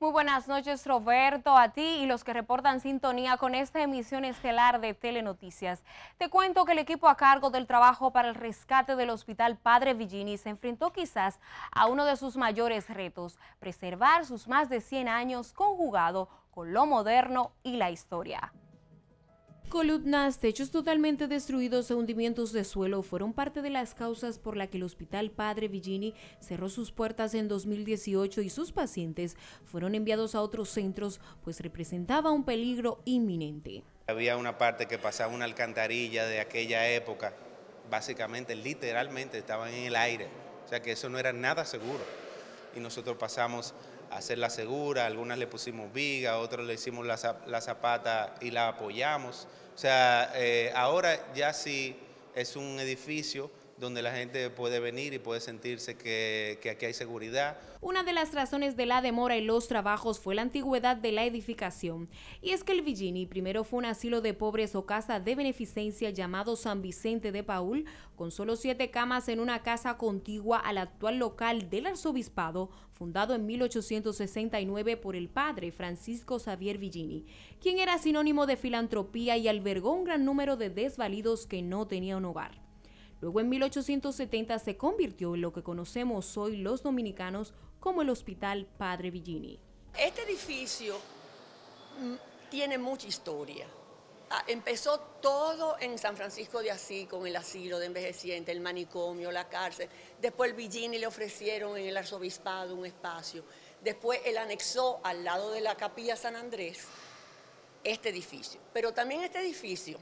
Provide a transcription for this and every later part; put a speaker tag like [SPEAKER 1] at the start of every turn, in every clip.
[SPEAKER 1] Muy buenas noches, Roberto, a ti y los que reportan sintonía con esta emisión estelar de Telenoticias. Te cuento que el equipo a cargo del trabajo para el rescate del Hospital Padre Villini se enfrentó quizás a uno de sus mayores retos, preservar sus más de 100 años conjugado con lo moderno y la historia. Columnas, techos totalmente destruidos e hundimientos de suelo fueron parte de las causas por la que el Hospital Padre Villini cerró sus puertas en 2018 y sus pacientes fueron enviados a otros centros, pues representaba un peligro inminente.
[SPEAKER 2] Había una parte que pasaba una alcantarilla de aquella época, básicamente, literalmente, estaban en el aire, o sea que eso no era nada seguro. Y nosotros pasamos hacerla segura, algunas le pusimos viga, otras le hicimos la, zapata y la apoyamos. O sea, eh, ahora ya sí es un edificio donde la gente puede venir y puede sentirse que, aquí hay seguridad.
[SPEAKER 1] Una de las razones de la demora en los trabajos fue la antigüedad de la edificación. Y es que el Villini primero fue un asilo de pobres o casa de beneficencia llamado San Vicente de Paul, con solo siete camas en una casa contigua al actual local del arzobispado, fundado en 1869 por el padre Francisco Xavier Villini, quien era sinónimo de filantropía y albergó un gran número de desvalidos que no tenían hogar. Luego en 1870 se convirtió en lo que conocemos hoy los dominicanos como el Hospital Padre Villini.
[SPEAKER 3] Este edificio mm, tiene mucha historia. Ah, empezó todo en San Francisco de Asís con el asilo de envejecientes, el manicomio, la cárcel. Después el Villini le ofrecieron en el arzobispado un espacio. Después él anexó al lado de la capilla San Andrés este edificio. Pero también este edificio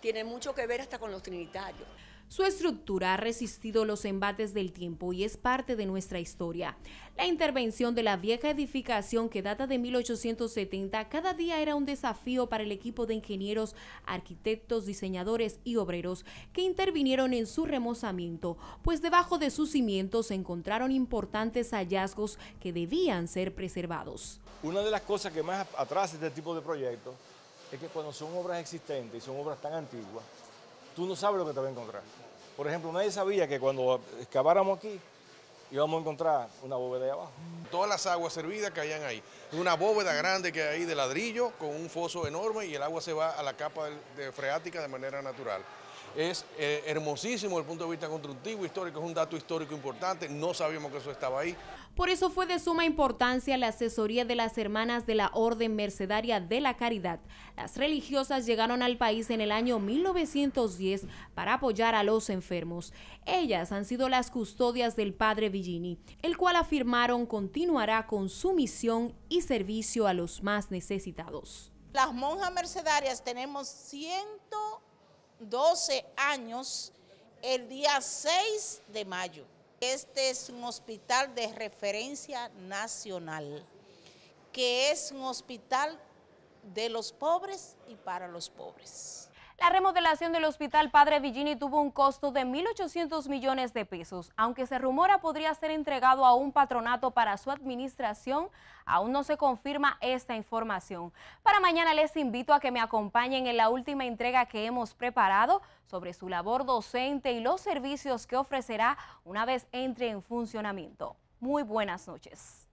[SPEAKER 3] tiene mucho que ver hasta con los trinitarios.
[SPEAKER 1] Su estructura ha resistido los embates del tiempo y es parte de nuestra historia. La intervención de la vieja edificación que data de 1870 cada día era un desafío para el equipo de ingenieros, arquitectos, diseñadores y obreros que intervinieron en su remozamiento, pues debajo de sus cimientos se encontraron importantes hallazgos que debían ser preservados.
[SPEAKER 2] Una de las cosas que más atrasa este tipo de proyectos es que cuando son obras existentes y son obras tan antiguas, tú no sabes lo que te va a encontrar. Por ejemplo, nadie sabía que cuando excaváramos aquí, y vamos a encontrar una bóveda de abajo. Todas las
[SPEAKER 3] aguas servidas caían ahí. Una bóveda grande que hay de ladrillo con un foso enorme y el agua se va a la capa de freática de manera natural. Es eh, hermosísimo desde el punto de vista constructivo, histórico, es un dato histórico importante, no sabíamos que eso estaba ahí.
[SPEAKER 1] Por eso fue de suma importancia la asesoría de las hermanas de la Orden Mercedaria de la Caridad. Las religiosas llegaron al país en el año 1910 para apoyar a los enfermos. Ellas han sido las custodias del Padre el cual afirmaron continuará con su misión y servicio a los más necesitados. Las monjas mercedarias tenemos 112 años el día 6 de mayo. Este es un hospital de referencia nacional, que es un hospital de los pobres y para los pobres. La remodelación del Hospital Padre Villini tuvo un costo de 1.800 millones de pesos, aunque se rumora podría ser entregado a un patronato para su administración, aún no se confirma esta información. Para mañana les invito a que me acompañen en la última entrega que hemos preparado sobre su labor docente y los servicios que ofrecerá una vez entre en funcionamiento. Muy buenas noches.